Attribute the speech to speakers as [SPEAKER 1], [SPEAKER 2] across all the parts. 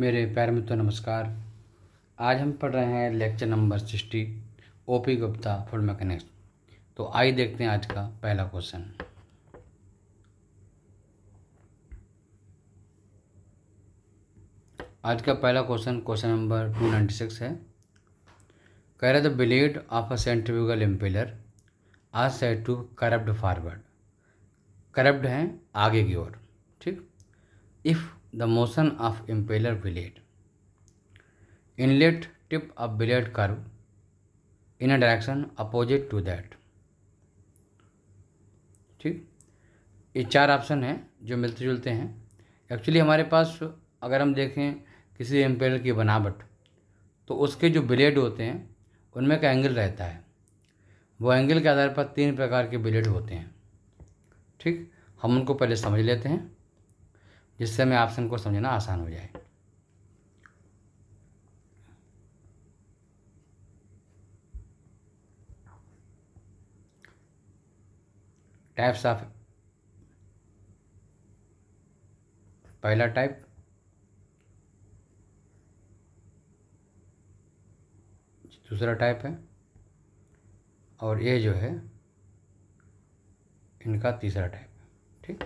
[SPEAKER 1] मेरे प्यार मित्रों नमस्कार आज हम पढ़ रहे हैं lecture number sixty O P Gupta full mechanics तो आइए देखते हैं आज का पहला क्वेश्चन आज का पहला question question number two ninety six है कह रहे the blade of a centrifugal impeller are set to curved forward curved हैं आगे की ओर ठीक if the motion of impeller blade inlet tip of blade curve in a direction opposite to that ठीक ये चार ऑप्शन हैं जो मिलते जुलते हैं एक्चुअली हमारे पास अगर हम देखें किसी एम्पेलर की बनावट तो उसके जो ब्लेड होते हैं उनमें एक एंगल रहता है वो एंगल के आधार पर तीन प्रकार के ब्लेड होते हैं ठीक हम उनको पहले समझ लेते हैं जिससे हमें ऑप्शन को समझना आसान हो जाए टाइप्स ऑफ पहला टाइप दूसरा टाइप है और ये जो है इनका तीसरा टाइप है ठीक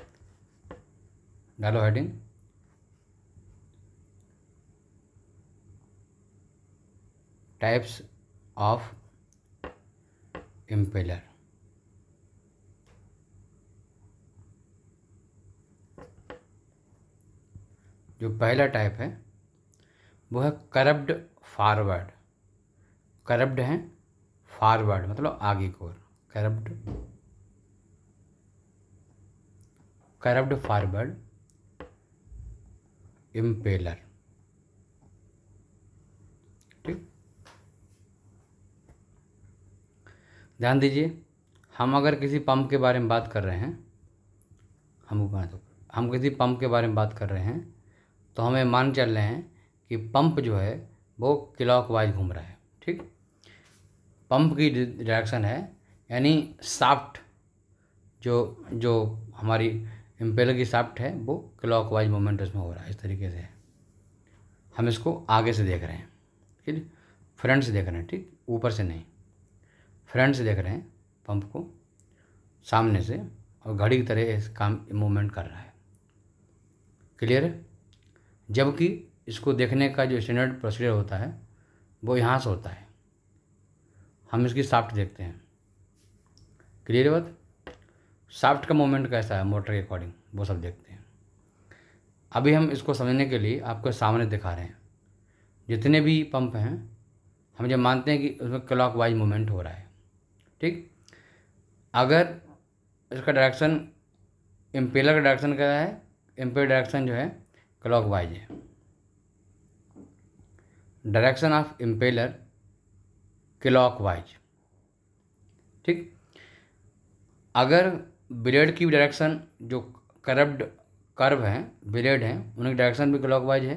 [SPEAKER 1] डालो हेडिंग टाइप्स ऑफ इम्पेलर जो पहला टाइप है वो है करप्ड फॉरवर्ड करप्ड है फॉरवर्ड मतलब आगे की ओर करप्ड करप्ड फॉरवर्ड इम्पेलर ठीक ध्यान दीजिए हम अगर किसी पंप के बारे में बात कर रहे हैं हम तो हम किसी पंप के बारे में बात कर रहे हैं तो हमें मान चल रहे हैं कि पंप जो है वो क्लॉक वाइज घूम रहा है ठीक पंप की डायरेक्शन है यानी साफ्ट जो जो हमारी इम्पेलर की साफ्ट है वो क्लॉक वाइज मोमेंट उसमें हो रहा है इस तरीके से हम इसको आगे से देख रहे हैं ठीक है फ्रंट से देख रहे हैं ठीक ऊपर से नहीं फ्रंट से देख रहे हैं पंप को सामने से और घड़ी की तरह इस काम मूवमेंट कर रहा है क्लियर है जबकि इसको देखने का जो स्टैंडर्ड प्रोसीजर होता है वो यहाँ से होता है हम इसकी साफ्ट देखते हैं क्लियर बात शाफ्ट का मोमेंट कैसा है मोटर के अकॉर्डिंग वो सब देखते हैं अभी हम इसको समझने के लिए आपको सामने दिखा रहे हैं जितने भी पंप हैं हम जब मानते हैं कि उसमें क्लॉक वाइज मोमेंट हो रहा है ठीक अगर इसका डायरेक्शन इम्पेलर का डायरेक्शन क्या है इम्पेलर डायरेक्शन जो है क्लॉक वाइज है direction of impeller clockwise ठीक अगर ब्लेड की डायरेक्शन जो करप्ड कर्व हैं ब्लेड हैं उनकी डायरेक्शन भी क्लॉकवाइज है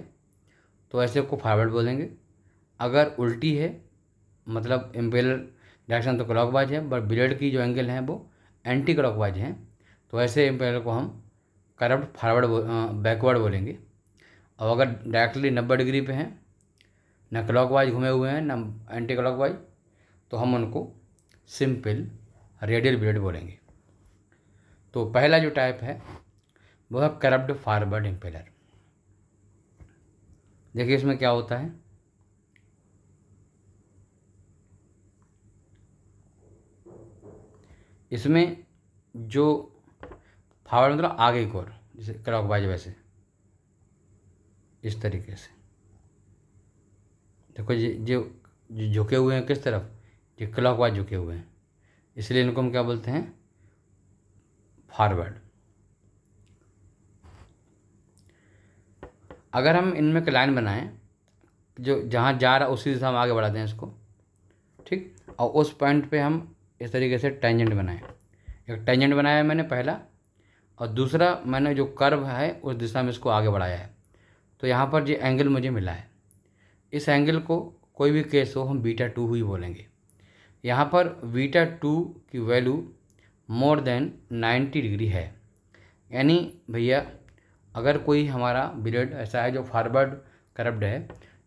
[SPEAKER 1] तो ऐसे को फॉरवर्ड बोलेंगे अगर उल्टी है मतलब एम्पेलर डायरेक्शन तो क्लॉकवाइज है बट ब्लेड की जो एंगल हैं वो एंटी क्लॉकवाइज हैं तो ऐसे एम्पेलर को हम करप्ट फॉरवर्ड बो, बैकवर्ड बोलेंगे और अगर डायरेक्टली नब्बे डिग्री पे हैं ना क्लॉकवाइज घूमे हुए हैं ना एंटी क्लॉकवाइज तो हम उनको सिंपल रेडियल ब्लेड बोलेंगे तो पहला जो टाइप है वो है करप्ड फॉरवर्ड इम्पेलर देखिए इसमें क्या होता है इसमें जो फॉरवर्ड मतलब आगे की ओर जैसे क्लॉक वाइज वैसे इस तरीके से देखो ये जो झुके हुए हैं किस तरफ ये क्लॉक वाइज झुके हुए हैं इसलिए इनको हम क्या बोलते हैं हार्वर्ड अगर हम इनमें एक लाइन बनाएं जो जहाँ जा रहा उसी से हम आगे बढ़ाते हैं इसको ठीक और उस पॉइंट पे हम इस तरीके से टेंजेंट बनाएं एक टेंजेंट बनाया है मैंने पहला और दूसरा मैंने जो कर्व है उस दिशा में इसको आगे बढ़ाया है तो यहाँ पर ये एंगल मुझे मिला है इस एंगल को कोई भी केस हो हम बीटा टू ही बोलेंगे यहाँ पर बीटा टू की value more than ninety degree है यानी भैया अगर कोई हमारा ब्लेड ऐसा है जो फॉरवर्ड करप्ड है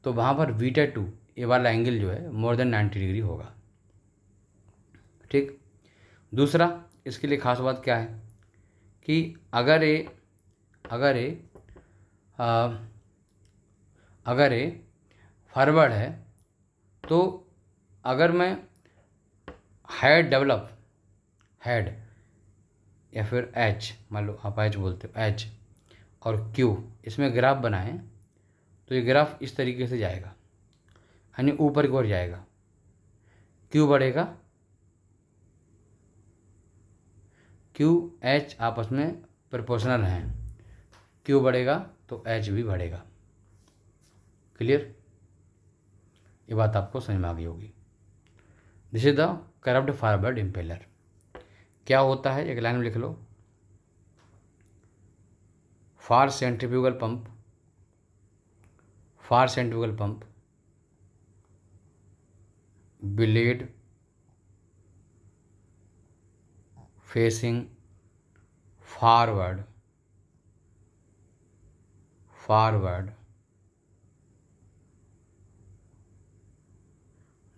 [SPEAKER 1] तो वहाँ पर वीटा टू ये वाला एंगल जो है मोर देन नाइन्टी डिग्री होगा ठीक दूसरा इसके लिए ख़ास बात क्या है कि अगर ये अगर ये अगर ये फॉरवर्ड है तो अगर मैं हाइट डेवलप हेड या फिर एच मान लो आप एच बोलते हो एच और क्यू इसमें ग्राफ बनाएं तो ये ग्राफ इस तरीके से जाएगा यानी ऊपर की ओर जाएगा क्यू बढ़ेगा क्यू एच आपस में प्रोपोर्शनल हैं क्यू बढ़ेगा तो एच भी बढ़ेगा क्लियर ये बात आपको समझ में आ गई होगी this is the curved forward impeller क्या होता है एक लाइन में लिख लो for centrifugal pump for centrifugal pump blade facing forward forward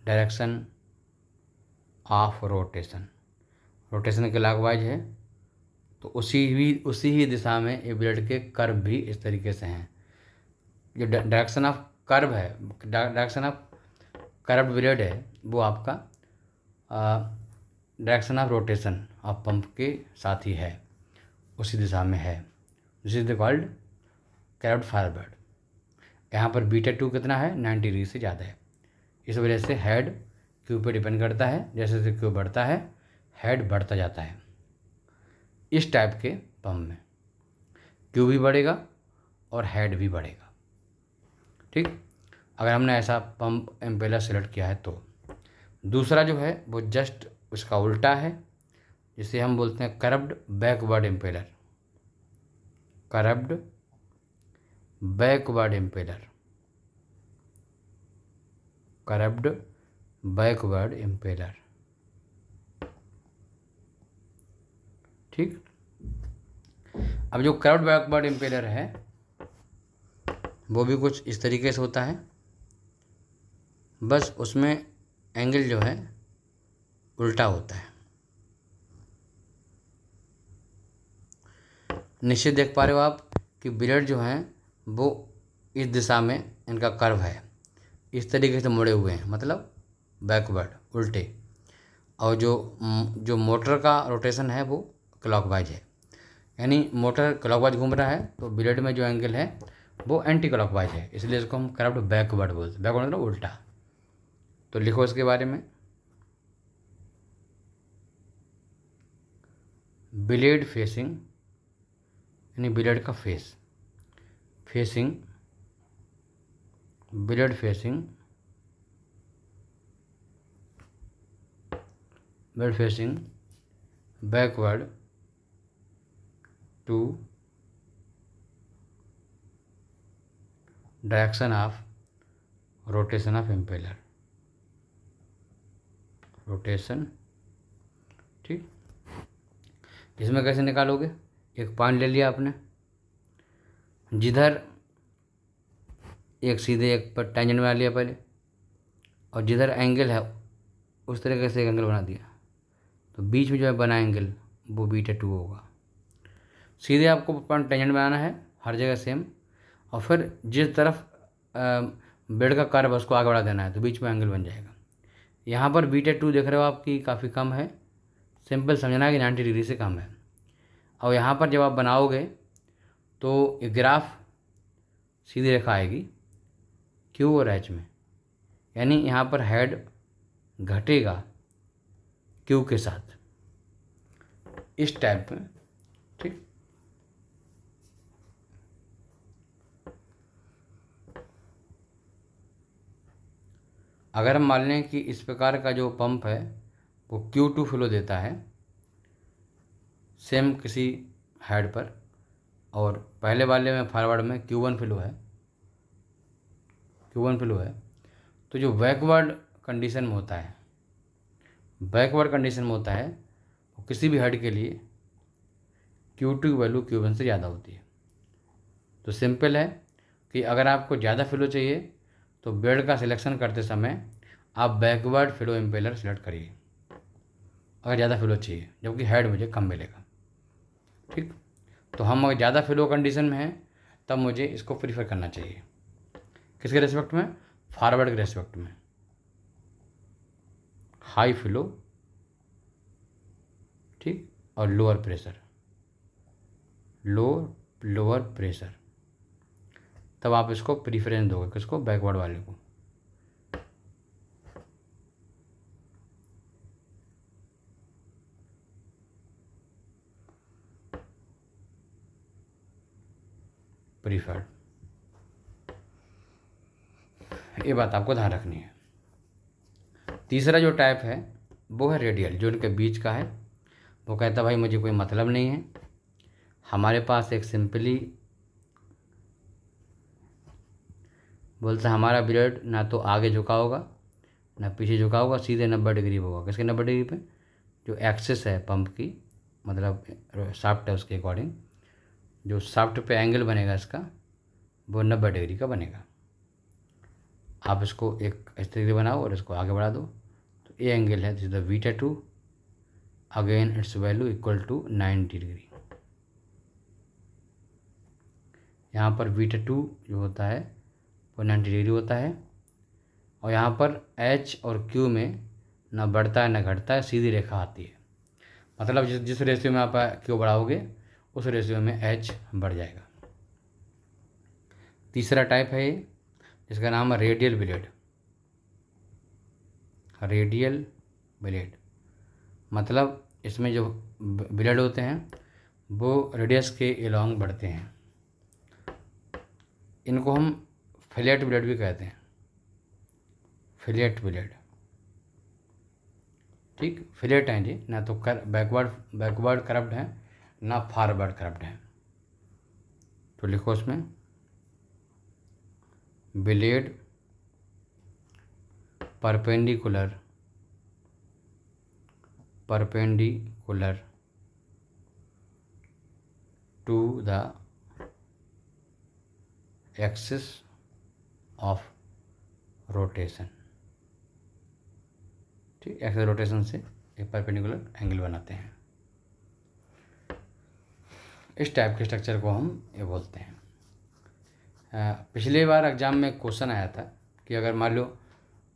[SPEAKER 1] direction of rotation rotation लागवाइज है तो उसी भी उसी ही दिशा में ये ब्लेड के कर्व भी इस तरीके से हैं जो डायरेक्शन ऑफ कर्व है डायरेक्शन ऑफ कर्व ब्लेड है वो आपका direction of rotation of pump के साथ ही है उसी दिशा में है this is the called curved forward यहाँ पर बीटा टू कितना है नाइन्टी डिग्री से ज़्यादा है इस वजह से हेड क्यू पे डिपेंड करता है जैसे जैसे क्यू बढ़ता है हेड बढ़ता जाता है इस टाइप के पंप में क्यू भी बढ़ेगा और हेड भी बढ़ेगा ठीक अगर हमने ऐसा पंप एम्पेलर सेलेक्ट किया है तो दूसरा जो है वो जस्ट उसका उल्टा है जिसे हम बोलते हैं curved backward impeller curved backward impeller curved backward impeller ठीक अब जो क्राउड बैकवर्ड इम्पेलर है वो भी कुछ इस तरीके से होता है बस उसमें एंगल जो है उल्टा होता है निश्चित देख पा रहे हो आप कि ब्लेड जो हैं वो इस दिशा में इनका कर्व है इस तरीके से मुड़े हुए हैं मतलब बैकवर्ड उल्टे और जो जो मोटर का रोटेशन है वो क्लॉकवाइज है यानी मोटर क्लॉकवाइज घूम रहा है तो ब्लेड में जो एंगल है वो एंटी क्लॉकवाइज है इसलिए इसको हम करप्ट बैकवर्ड बोलते हैं बैकवर्ड मतलब उल्टा तो लिखो इसके बारे में ब्लेड फेसिंग यानी ब्लेड का face facing blade facing blade facing backward to direction of rotation of impeller rotation ठीक इसमें कैसे निकालोगे एक पॉइंट ले लिया आपने जिधर एक सीधे एक पर टेंजेंट बना लिया पहले और जिधर एंगल है उस तरीके से एक एंगल बना दिया तो बीच में जो है बना एंगल वो बीटा टू होगा सीधे आपको पॉइंट टेंजेंट बनाना है हर जगह सेम और फिर जिस तरफ बेड का कर्व उसको आगे बढ़ा देना है तो बीच में एंगल बन जाएगा यहाँ पर बीटे टू e देख रहे हो आपकी काफ़ी कम है सिंपल समझना कि नाइन्टी डिग्री से कम है और यहाँ पर जब आप बनाओगे तो ये ग्राफ सीधी रेखा आएगी क्यू और एच में यानी यहाँ पर हेड घटेगा क्यू के साथ इस टाइप में अगर हम मान लें कि इस प्रकार का जो पंप है वो क्यू टू फ्लो देता है सेम किसी हेड पर और पहले वाले में फॉरवर्ड में क्यू वन फ्लो है क्यू वन फ्लो है तो जो बैकवर्ड कंडीशन में होता है बैकवर्ड कंडीशन में होता है वो किसी भी हेड के लिए क्यू टू की वैल्यू क्यू वन से ज़्यादा होती है तो सिंपल है कि अगर आपको ज़्यादा फ्लो चाहिए तो बेड का सिलेक्शन करते समय आप बैकवर्ड फिलो इम्पेलर सिलेक्ट करिए अगर ज़्यादा फिलो चाहिए जबकि हेड मुझे कम मिलेगा ठीक तो हम अगर ज़्यादा फिलो कंडीशन में हैं तब मुझे इसको प्रीफर करना चाहिए किसके रेस्पेक्ट में फॉरवर्ड के रेस्पेक्ट में हाई फिलो ठीक और lower pressure low lower pressure तब आप इसको प्रीफरेंस दोगे किसको बैकवर्ड वाले को प्रीफर्ड ये बात आपको ध्यान रखनी है तीसरा जो टाइप है वो है रेडियल जो इनके बीच का है वो कहता भाई मुझे कोई मतलब नहीं है हमारे पास एक सिंपली बोलता हमारा ब्लेड ना तो आगे झुका होगा ना पीछे झुका होगा सीधे नब्बे डिग्री होगा किसके नब्बे डिग्री पे जो एक्सेस है पंप की मतलब साफ्ट है उसके अकॉर्डिंग जो साफ्ट पे एंगल बनेगा इसका वो नब्बे डिग्री का बनेगा आप इसको एक इस तरीके बनाओ और इसको आगे बढ़ा दो तो ए एंगल है this the beta two again its value equal to ninety degree यहाँ पर वीटा टू जो होता है वो नाइन्टी डिग्री होता है और यहाँ पर एच और क्यू में ना बढ़ता है ना घटता है सीधी रेखा आती है मतलब जिस जिस रेशियो में आप क्यू बढ़ाओगे उस रेशियो में एच बढ़ जाएगा तीसरा टाइप है ये जिसका नाम है रेडियल ब्लेड रेडियल ब्लेड मतलब इसमें जो ब्लेड होते हैं वो रेडियस के एलोंग बढ़ते हैं इनको हम फ्लेट ब्लेड भी कहते हैं फ्लेट ब्लेड ठीक फ्लेट हैं जी ना तो कर बैकवर्ड बैकवर्ड करप्ट हैं ना फॉरवर्ड करप्ट हैं तो लिखो उसमें blade perpendicular perpendicular to the axis of rotation ठीक एक्स रोटेशन से एक परपेंडिकुलर एंगल बनाते हैं इस टाइप के स्ट्रक्चर को हम ये बोलते हैं पिछले बार एग्ज़ाम में क्वेश्चन आया था कि अगर मान लो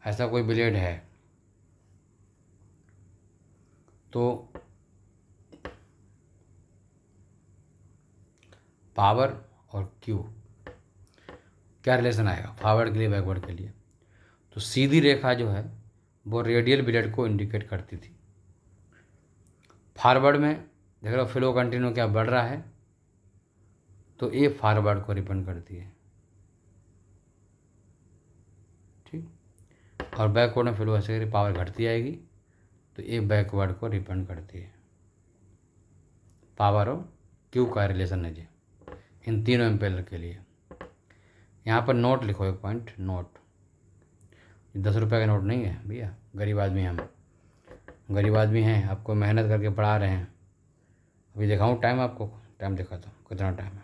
[SPEAKER 1] ऐसा कोई ब्लेड है तो पावर और क्यू क्या रिलेशन आएगा फॉरवर्ड के लिए बैकवर्ड के लिए तो सीधी रेखा जो है वो रेडियल ब्लेड को इंडिकेट करती थी फॉरवर्ड में देख लो फ्लो कंटिन्यू क्या बढ़ रहा है तो ये फॉरवर्ड को रिपन करती है ठीक और बैकवर्ड में फ्लो ऐसे पावर घटती आएगी तो ये बैकवर्ड को रिपन करती है पावर और क्यू का रिलेशन है जी इन तीनों एम्पेलर के लिए यहाँ पर नोट लिखो एक पॉइंट नोट दस रुपये का नोट नहीं है भैया गरीब आदमी हम गरीब आदमी हैं आपको मेहनत करके पढ़ा रहे हैं अभी दिखाऊँ टाइम आपको टाइम दिखाता हूँ कितना टाइम है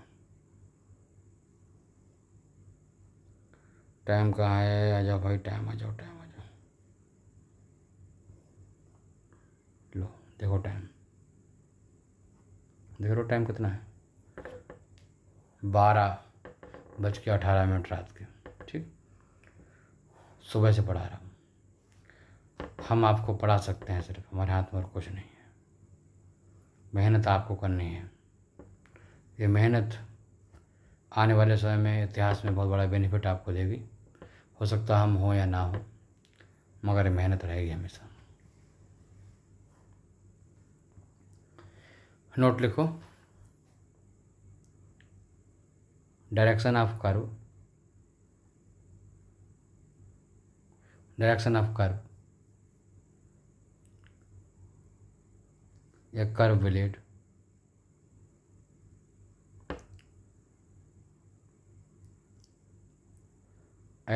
[SPEAKER 1] टाइम कहाँ है आ जाओ भाई टाइम आ जाओ टाइम आ जाओ लो देखो टाइम देख रहे हो टाइम कितना है बारह बज के अठारह मिनट रात के ठीक सुबह से पढ़ा रहा हूँ हम आपको पढ़ा सकते हैं सिर्फ हमारे हाथ में और कुछ नहीं है मेहनत आपको करनी है ये मेहनत आने वाले समय में इतिहास में बहुत बड़ा बेनिफिट आपको देगी हो सकता हम हों या ना हो मगर मेहनत रहेगी हमेशा नोट लिखो direction of curve direction of curve या curve blade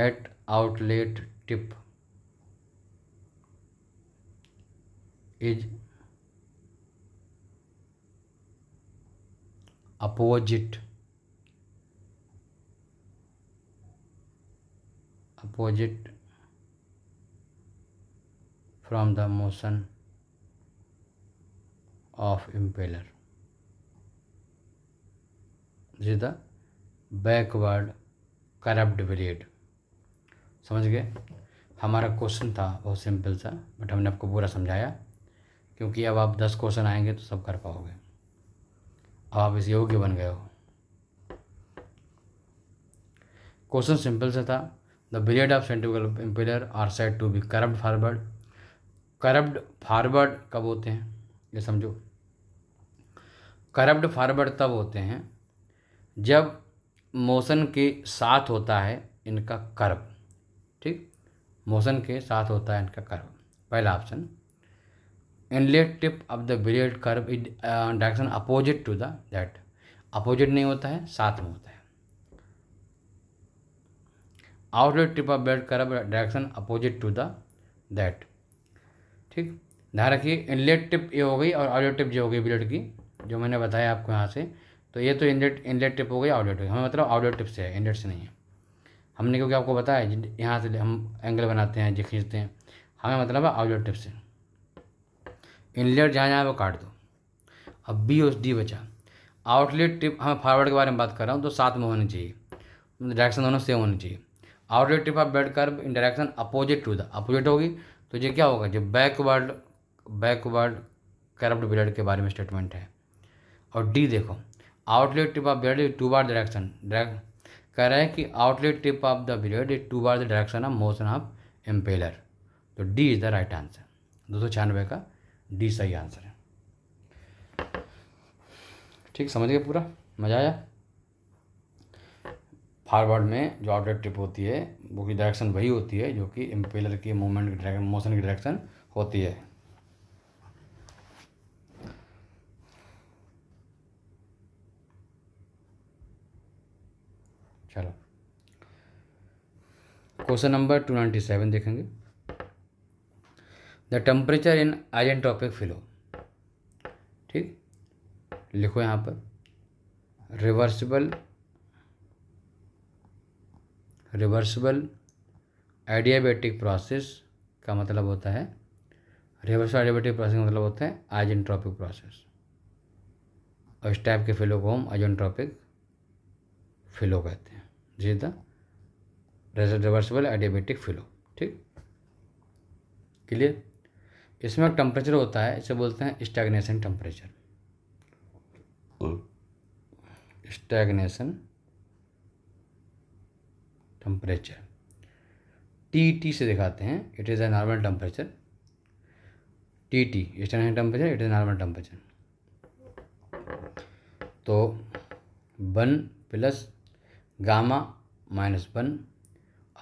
[SPEAKER 1] at outlet tip is opposite opposite from the motion of impeller this is the backward समझ गए हमारा क्वेश्चन था बहुत सिंपल सा बट हमने आपको पूरा समझाया क्योंकि अब आप दस क्वेश्चन आएंगे तो सब कर पाओगे अब आप इस योग्य बन गए हो क्वेश्चन सिंपल सा था the blade of centrifugal impeller are set to be curved forward curved forward कब होते हैं ये समझो करप्ड फॉरवर्ड तब होते हैं जब मोशन के साथ होता है इनका कर्व ठीक मोशन के साथ होता है इनका कर्व पहला option inlet tip of the blade curve is direction opposite to the that opposite नहीं होता है साथ में होता है outlet tip of blade curve direction opposite to the that ठीक ध्यान रखिए इनलेट टिप ये हो गई और आउटलेट टिप जो हो गई ब्लेड की जो मैंने बताया आपको यहाँ से तो ये तो इनलेट इनलेट टिप हो गई आउटलेट हमें मतलब आउटलेट टिप से है इनलेट से नहीं है हमने क्योंकि आपको बताया यहाँ से हम एंगल बनाते हैं जो खींचते हैं हमें मतलब आउटलेट टिप से इनलेट जहाँ जहाँ वो काट दो अब बी और डी बचा आउटलेट टिप हमें फॉरवर्ड के बारे में बात कर रहा हूँ तो साथ में होनी चाहिए डायरेक्शन दोनों सेम होनी चाहिए outlet tip of blade curve in direction opposite to the opposite होगी तो ये क्या होगा जो बैकवर्ड बैकवर्ड कर्व्ड ब्लड के बारे में स्टेटमेंट है और डी देखो आउटलेट टिप ऑफ ब्लड टू बार डायरेक्शन डायरेक्ट कह रहे हैं कि outlet tip of the blade is टू बार the direction of motion of impeller तो D is the right answer दो सौ छियानवे का डी सही आंसर है ठीक समझ गए पूरा मज़ा आया फारवर्ड में जो आउटलेट टिप होती है वो की डायरेक्शन वही होती है जो कि इम्पेलर की मूवमेंट की मोशन की डायरेक्शन होती है चलो question number two ninety seven देखेंगे the temperature isentropic flow ठीक लिखो यहाँ पर रिवर्सिबल रिवर्सिबल एडियाबेटिक प्रोसेस का मतलब होता है रिवर्सल एडियाबेटिक प्रोसेस का मतलब होता है आइजेंट्रॉपिक प्रोसेस और इस टाइप के फिलो को हम आइजेंट्रॉपिक फिलो कहते हैं जी द तो, रिवर्सिबल एडियाबेटिक फिलो ठीक क्लियर इसमें टेम्परेचर होता है इसे बोलते हैं stagnation temperature stagnation temperature T T से दिखाते हैं it is a normal temperature T T standard temperature it is normal temperature तो one plus gamma minus one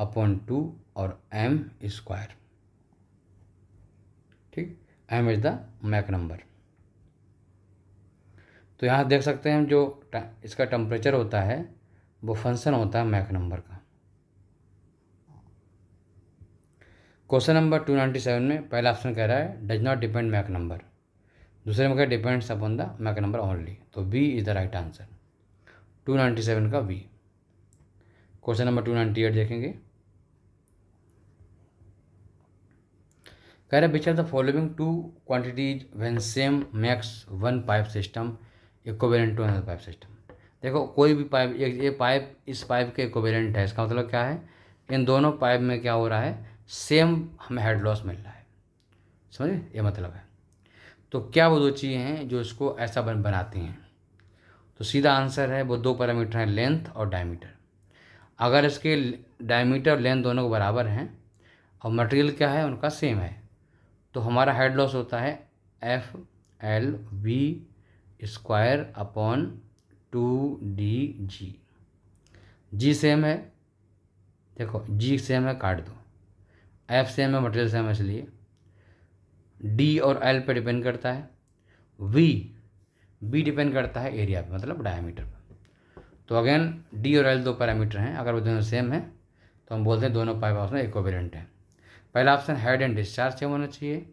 [SPEAKER 1] upon two और एम स्क्वायर ठीक M is the Mach number तो यहाँ देख सकते हैं हम जो इसका टेम्परेचर होता है वो फंक्शन होता है मैक नंबर का question number two ninety seven में पहला ऑप्शन कह रहा है does not depend Mach number दूसरे में क्या depends upon the Mach number only तो B is the right answer two ninety seven का B question number two ninety eight देखेंगे कह रहे है बिचार the following two quantities when same max one pipe system equivalent to another pipe system देखो कोई भी पाइप ये पाइप इस पाइप के इक्वेलेंट है इसका मतलब क्या है इन दोनों पाइप में क्या हो रहा है सेम हमें हेड लॉस मिल रहा है समझ ये मतलब है तो क्या वो दो चीज़ें हैं जो इसको ऐसा बन बनाती हैं तो सीधा आंसर है वो दो पैरामीटर हैं लेंथ और डायमीटर अगर इसके डायमीटर लेंथ दोनों बराबर हैं और मटेरियल क्या है उनका सेम है तो हमारा हेड लॉस होता है F L V square upon two D G G same है देखो जी सेम है काट दो एफ सेम है मटेरियल सेम है इसलिए डी और एल पे डिपेंड करता है वी बी डिपेंड करता है एरिया पे मतलब डायमीटर पर तो अगेन डी और एल दो पैरामीटर हैं अगर वो दोनों सेम है तो हम बोलते हैं दोनों पाइप आपस में इक्वेलेंट हैं पहला option head and discharge same होना चाहिए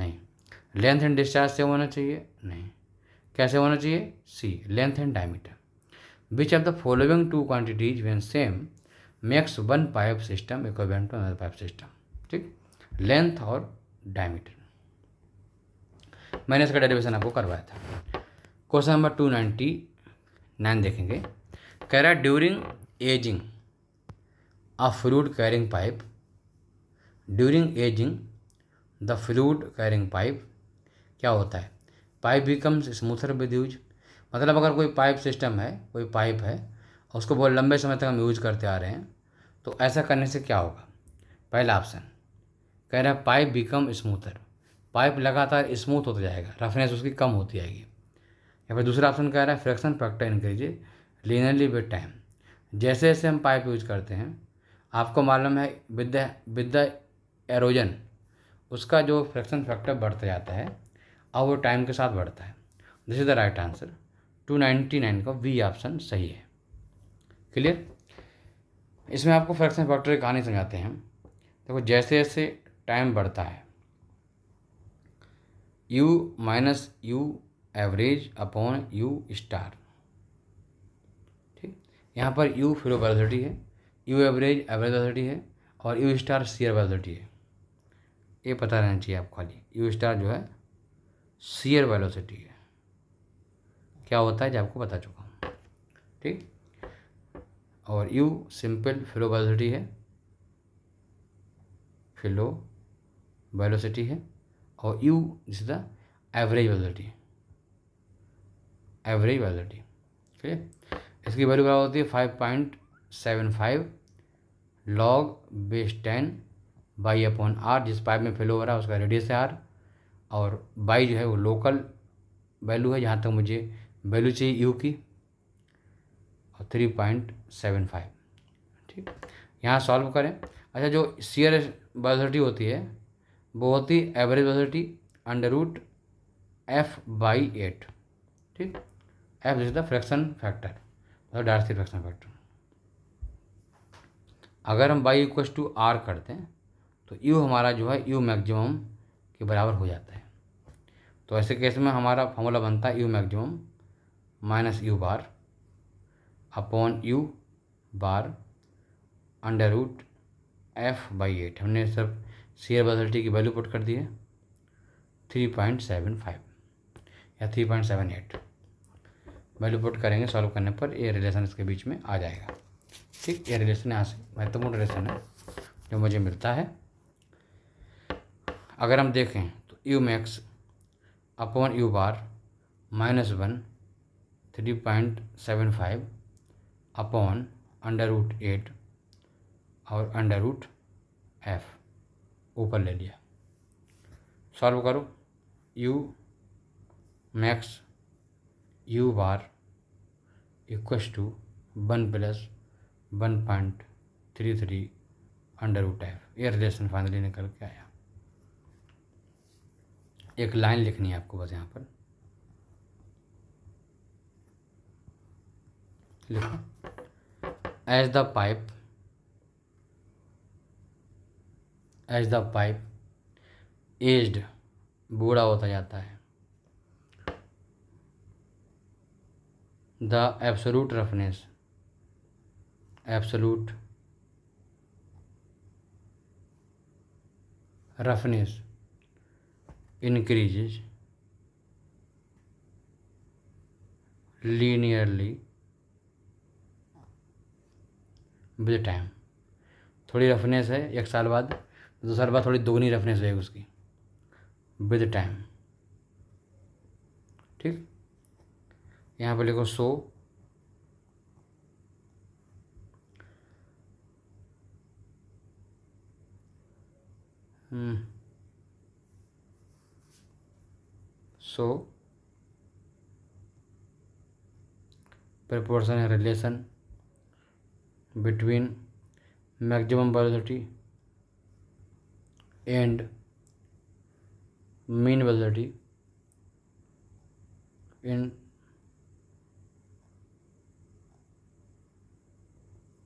[SPEAKER 1] नहीं लेंथ एंड डिस्चार्ज सेम होना चाहिए नहीं कैसे होना चाहिए C length and diameter which of the following two quantities when same max one pipe system equipment to another pipe system ठीक लेंथ और डायमीटर मैंने इसका डेरिवेशन आपको करवाया था question number two ninety nine देखेंगे कैरा during ageing a fruit carrying pipe during ageing the fruit carrying pipe क्या होता है pipe becomes smoother with use मतलब अगर कोई पाइप सिस्टम है कोई पाइप है और उसको बहुत लंबे समय तक हम यूज़ करते आ रहे हैं तो ऐसा करने से क्या होगा पहला ऑप्शन कह रहा है पाइप बिकम स्मूथर पाइप लगातार स्मूथ होता जाएगा रफनेस उसकी कम होती जाएगी या फिर दूसरा ऑप्शन कह रहा है fraction factor increase linearly with time जैसे जैसे हम पाइप यूज करते हैं आपको मालूम है विद विद द एरोजन उसका जो फ्रैक्शन फैक्टर बढ़ता जाता है और वो टाइम के साथ बढ़ता है this is the right answer two ninety nine का वी ऑप्शन सही है क्लियर इसमें आपको फ्रैक्शन फैक्टर की कहानी समझाते हैं देखो जैसे जैसे टाइम बढ़ता है U minus U average upon U star ठीक यहाँ पर यू फिर वेलोसिटी है यू एवरेज एवरेज वेलोसिटी है और यू स्टार सीयर वेलोसिटी है ये पता रहना चाहिए आपको खाली यू स्टार जो है सीयर वेलोसिटी है क्या होता है जो आपको बता चुका हूँ ठीक और यू सिंपल फिलो वैलोसिटी है फिलो वैलोसिटी है और यू इज द एवरेज है एवरेज वेलोसिटी ठीक है इसकी वैल्यू क्या होती है five point seven five log base ten by upon R जिस पाइप में फिलो हो रहा है उसका रेडियस है आर और बाई जो है वो लोकल वैल्यू है जहाँ तक मुझे वैल्यू चाहिए यू की और थ्री पॉइंट सेवन फाइव ठीक यहाँ सॉल्व करें अच्छा जो सीयर वेलोसिटी होती है वो होती है average velocity under root F by eight ठीक एफ जिस द फ्रैक्शन फैक्टर मतलब डायरेक्ट फ्रैक्शन फैक्टर अगर हम बाई इक्व टू आर करते हैं तो यू हमारा जो है यू मैक्सिमम के बराबर हो जाता है तो ऐसे केस में हमारा फॉर्मूला बनता है U maximum minus U bar upon U bar under root F by eight हमने सर सीयर बसल्टी की वैल्यू पुट कर दी है थ्री पॉइंट सेवन फाइव या three point seven eight value put करेंगे सॉल्व करने पर ये रिलेशन इसके बीच में आ जाएगा ठीक ये रिलेशन यहाँ से महत्वपूर्ण रिलेशन है जो मुझे मिलता है अगर हम देखें तो U max upon U bar minus one three point seven five upon under root eight और अंडर रूट एफ ऊपर ले लिया सॉल्व करो U max U bar equals to one plus one point three three under root F ये relation finally निकल के आया एक लाइन लिखनी है आपको बस यहाँ पर लिखो as the pipe as the pipe aged बूढ़ा होता जाता है the absolute roughness absolute roughness increases linearly with time थोड़ी रफनेस है एक साल बाद दो साल बाद थोड़ी दोगुनी रफनेस होगी उसकी विद टाइम ठीक यहाँ पर लिखो so so proportion relation between maximum velocity and mean velocity in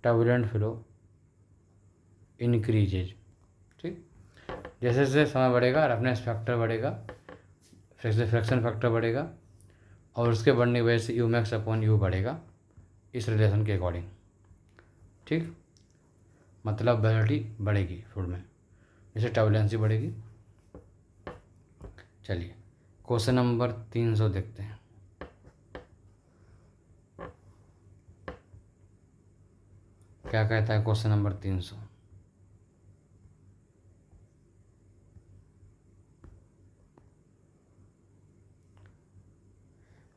[SPEAKER 1] turbulent flow increases ठीक जैसे जैसे समय बढ़ेगा रफनेस फैक्टर बढ़ेगा फ्रैक्शन फैक्टर बढ़ेगा और उसके बढ़ने की वजह से यू मैक्स अपॉन यू बढ़ेगा इस रिलेशन के अकॉर्डिंग ठीक मतलब वैलिटी बढ़ेगी फूड में जैसे टेबलेंसी बढ़ेगी चलिए क्वेश्चन नंबर तीन सौ देखते हैं क्या कहता है क्वेश्चन नंबर तीन सौ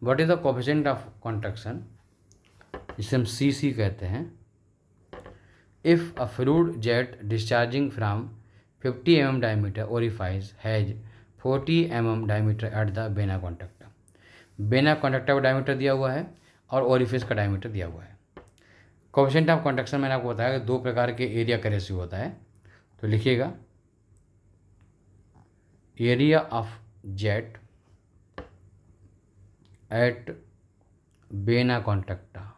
[SPEAKER 1] what is the coefficient of contraction जिसे हम सी सी कहते हैं if a fluid jet discharging from 50 mm diameter orifice has 40 mm diameter at the vena contracta vena contracta का डायमीटर दिया हुआ है और ओरिफिस का डायमीटर दिया हुआ है कोफिशेंट ऑफ कॉन्ट्रेक्शन मैंने आपको बताया कि दो प्रकार के एरिया का रेशियो होता है तो लिखिएगा एरिया ऑफ जेट एट बेना कॉन्ट्रेक्टा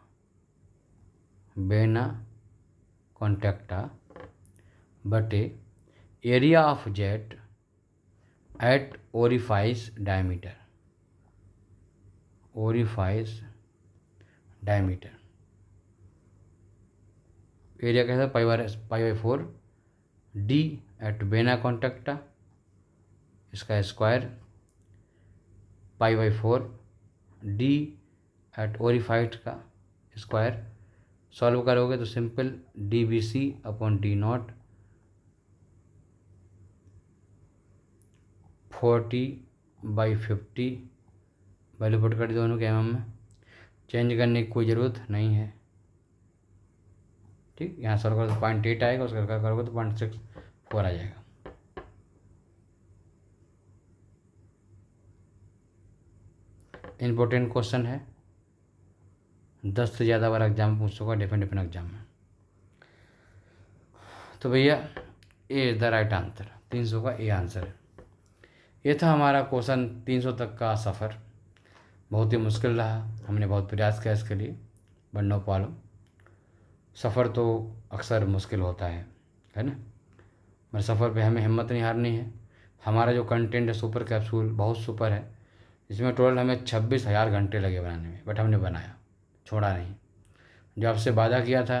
[SPEAKER 1] बेना कॉन्टैक्टा बटे area of jet at orifice diameter orifice diameter area कैसा pi bar pi by four D at vena contracta इसका square pi by four D at orifice का square solve करोगे तो simple D B C upon D not forty by fifty value put कर दोनों के M में change करने की कोई ज़रूरत नहीं है ठीक यहाँ सॉल्व करो तो पॉइंट एट आएगा उसका करोगे तो पॉइंट सिक्स फोर आ जाएगा इम्पोर्टेंट क्वेश्चन है दस से ज़्यादा बार एग्ज़ाम पूछ चुका डिफरेंट डिफरेंट एग्ज़ाम में तो भैया A is the right answer तीन सौ का ए आंसर है ये था हमारा क्वेश्चन तीन सौ तक का सफ़र बहुत ही मुश्किल रहा हमने बहुत प्रयास किया इसके लिए बट नो पालो सफ़र तो अक्सर मुश्किल होता है है ना मगर सफ़र पे हमें हिम्मत नहीं हारनी है हमारा जो कंटेंट है सुपर कैप्सूल बहुत सुपर है इसमें टोटल हमें छब्बीस हज़ार घंटे लगे बनाने में बट हमने बनाया छोड़ा नहीं जो आपसे वादा किया था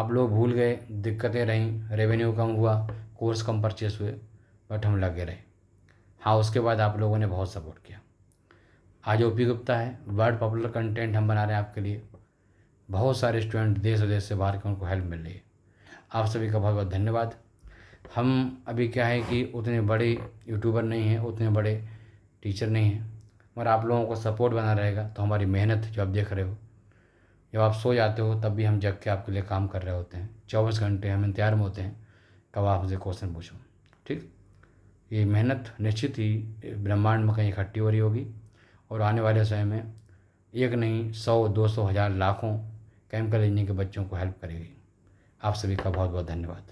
[SPEAKER 1] आप लोग भूल गए दिक्कतें रहीं रेवेन्यू कम हुआ कोर्स कम परचेस हुए बट हम लगे रहे हाँ उसके बाद आप लोगों ने बहुत सपोर्ट किया आज ओ पी गुप्ता है वर्ल्ड पॉपुलर कंटेंट हम बना रहे हैं आपके लिए बहुत सारे स्टूडेंट देश विदेश से बाहर के उनको हेल्प मिल रही है आप सभी का बहुत बहुत धन्यवाद हम अभी क्या है कि उतने बड़े यूट्यूबर नहीं हैं उतने बड़े टीचर नहीं हैं मगर आप लोगों को सपोर्ट बना रहेगा तो हमारी मेहनत जो आप देख रहे हो जब आप सो जाते हो तब भी हम जग के आपके लिए काम कर रहे होते हैं चौबीस घंटे हम इंतजार में होते हैं कब आप मुझे क्वेश्चन पूछो ठीक ये मेहनत निश्चित ही ब्रह्मांड में कहीं इकट्ठी हो रही होगी और आने वाले समय में एक नहीं सौ दो सौ हज़ार लाखों केमिकल इंजीनियर के बच्चों को हेल्प करेगी आप सभी का बहुत बहुत धन्यवाद